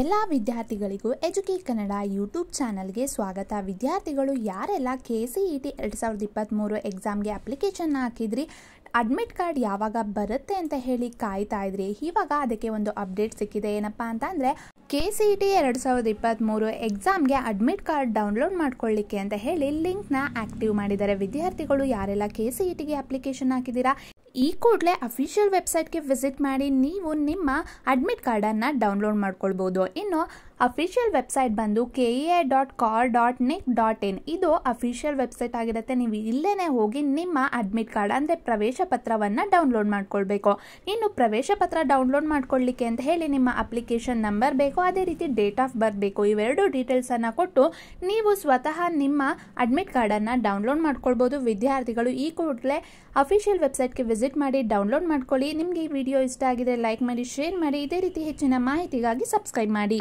ಎಲ್ಲ ವಿದ್ಯಾರ್ಥಿಗಳಿಗೂ educate Kannada YouTube ಚಾನಲ್ಗೆ ಸ್ವಾಗತ ವಿದ್ಯಾರ್ಥಿಗಳು ಯಾರೆಲ್ಲ ಕೆ ಸಿ ಇ ಟಿ ಎರಡು ಸಾವಿರದ ಇಪ್ಪತ್ತ್ಮೂರು ಎಕ್ಸಾಮ್ಗೆ ಅಪ್ಲಿಕೇಶನ್ ಹಾಕಿದ್ರಿ ಅಡ್ಮಿಟ್ ಕಾರ್ಡ್ ಯಾವಾಗ ಬರುತ್ತೆ ಅಂತ ಹೇಳಿ ಕಾಯ್ತಾ ಇದ್ರಿ ಇವಾಗ ಅದಕ್ಕೆ ಒಂದು ಅಪ್ಡೇಟ್ ಸಿಕ್ಕಿದೆ ಏನಪ್ಪ ಅಂತ ಅಂದರೆ K C E e T ಎರಡು ಸಾವಿರದ ಇಪ್ಪತ್ತ್ಮೂರು ಎಕ್ಸಾಮ್ಗೆ ಅಡ್ಮಿಟ್ ಕಾರ್ಡ್ ಡೌನ್ಲೋಡ್ ಮಾಡ್ಕೊಳ್ಳಿಕ್ಕೆ ಅಂತ ಹೇಳಿ ಲಿಂಕ್ನ ಆ್ಯಕ್ಟಿವ್ ಮಾಡಿದ್ದಾರೆ ವಿದ್ಯಾರ್ಥಿಗಳು ಯಾರೆಲ್ಲ ಕೆ ಸಿ ಇ ಟಿಗೆ ಅಪ್ಲಿಕೇಶನ್ ಹಾಕಿದ್ದೀರಾ ಈ ಕೂಡಲೇ ಅಫಿಷಿಯಲ್ ವೆಬ್ಸೈಟ್ಗೆ ವಿಸಿಟ್ ಮಾಡಿ ನೀವು ನಿಮ್ಮ ಅಡ್ಮಿಟ್ ಕಾರ್ಡನ್ನು ಡೌನ್ಲೋಡ್ ಮಾಡ್ಕೊಳ್ಬೋದು ಇನ್ನು ಅಫಿಷಿಯಲ್ ವೆಬ್ಸೈಟ್ ಬಂದು K E A dot kar dot nic dot in ಇದು ಅಫಿಷಿಯಲ್ ವೆಬ್ಸೈಟ್ ಆಗಿರುತ್ತೆ ನೀವು ಇಲ್ಲೇ ಹೋಗಿ ನಿಮ್ಮ ಅಡ್ಮಿಟ್ ಕಾರ್ಡ್ ಅಂದರೆ ಪ್ರವೇಶ ಪತ್ರವನ್ನು ಡೌನ್ಲೋಡ್ ಮಾಡ್ಕೊಳ್ಬೇಕು ಇನ್ನು ಪ್ರವೇಶ ಪತ್ರ ಡೌನ್ಲೋಡ್ ಮಾಡ್ಕೊಳ್ಳಿಕ್ಕೆ ಅಂತ ಹೇಳಿ ನಿಮ್ಮ ಅಪ್ಲಿಕೇಶನ್ ನಂಬರ್ ಬೇಕು ಅದೇ ರೀತಿ ಡೇಟ್ ಆಫ್ ಬರ್ತ್ ಬೇಕು ಇವೆರಡು ಡೀಟೇಲ್ಸನ್ನು ಕೊಟ್ಟು ನೀವು ಸ್ವತಃ ನಿಮ್ಮ ಅಡ್ಮಿಟ್ ಕಾರ್ಡನ್ನು ಡೌನ್ಲೋಡ್ ಮಾಡ್ಕೊಳ್ಬೋದು ವಿದ್ಯಾರ್ಥಿಗಳು ಈ ಕೂಡಲೇ ಅಫಿಷಿಯಲ್ ವೆಬ್ಸೈಟ್ಗೆ ವಿಸಿಟ್ ಮಾಡಿ ಡೌನ್ಲೋಡ್ ಮಾಡ್ಕೊಳ್ಳಿ ನಿಮಗೆ ಈ ವಿಡಿಯೋ ಇಷ್ಟ ಆಗಿದೆ ಲೈಕ್ ಮಾಡಿ ಶೇರ್ ಮಾಡಿ ಇದೇ ರೀತಿ ಹೆಚ್ಚಿನ ಮಾಹಿತಿಗಾಗಿ ಸಬ್ಸ್ಕ್ರೈಬ್ ಮಾಡಿ